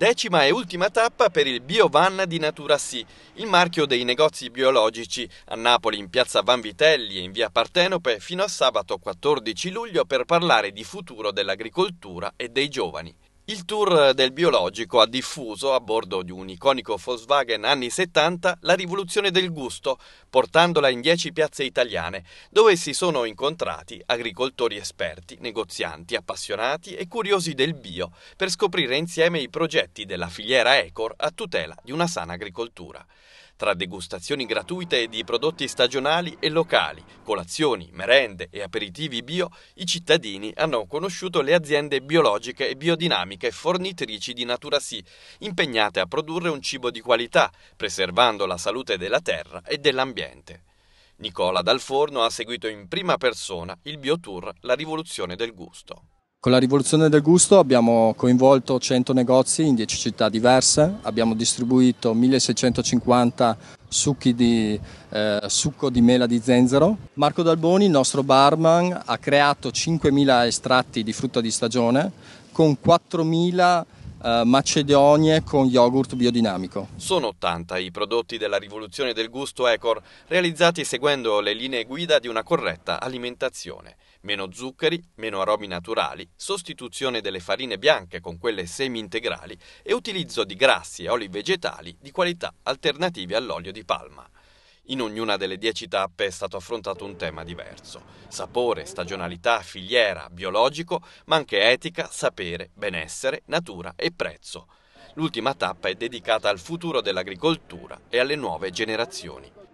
Decima e ultima tappa per il BioVan di Natura Sì, il marchio dei negozi biologici a Napoli in piazza Vanvitelli e in via Partenope fino a sabato 14 luglio per parlare di futuro dell'agricoltura e dei giovani. Il tour del biologico ha diffuso a bordo di un iconico Volkswagen anni 70 la rivoluzione del gusto, portandola in dieci piazze italiane, dove si sono incontrati agricoltori esperti, negozianti, appassionati e curiosi del bio, per scoprire insieme i progetti della filiera Ecor a tutela di una sana agricoltura tra degustazioni gratuite di prodotti stagionali e locali, colazioni, merende e aperitivi bio, i cittadini hanno conosciuto le aziende biologiche e biodinamiche fornitrici di Natura Sì, impegnate a produrre un cibo di qualità, preservando la salute della terra e dell'ambiente. Nicola Dal Forno ha seguito in prima persona il biotour La rivoluzione del gusto. Con la rivoluzione del gusto abbiamo coinvolto 100 negozi in 10 città diverse, abbiamo distribuito 1650 succhi di eh, succo di mela di zenzero. Marco Dalboni, il nostro barman, ha creato 5000 estratti di frutta di stagione con 4000 eh, macedonie con yogurt biodinamico. Sono 80 i prodotti della rivoluzione del gusto Ecor, realizzati seguendo le linee guida di una corretta alimentazione. Meno zuccheri, meno aromi naturali, sostituzione delle farine bianche con quelle semi-integrali e utilizzo di grassi e oli vegetali di qualità alternativi all'olio di palma. In ognuna delle dieci tappe è stato affrontato un tema diverso. Sapore, stagionalità, filiera, biologico, ma anche etica, sapere, benessere, natura e prezzo. L'ultima tappa è dedicata al futuro dell'agricoltura e alle nuove generazioni.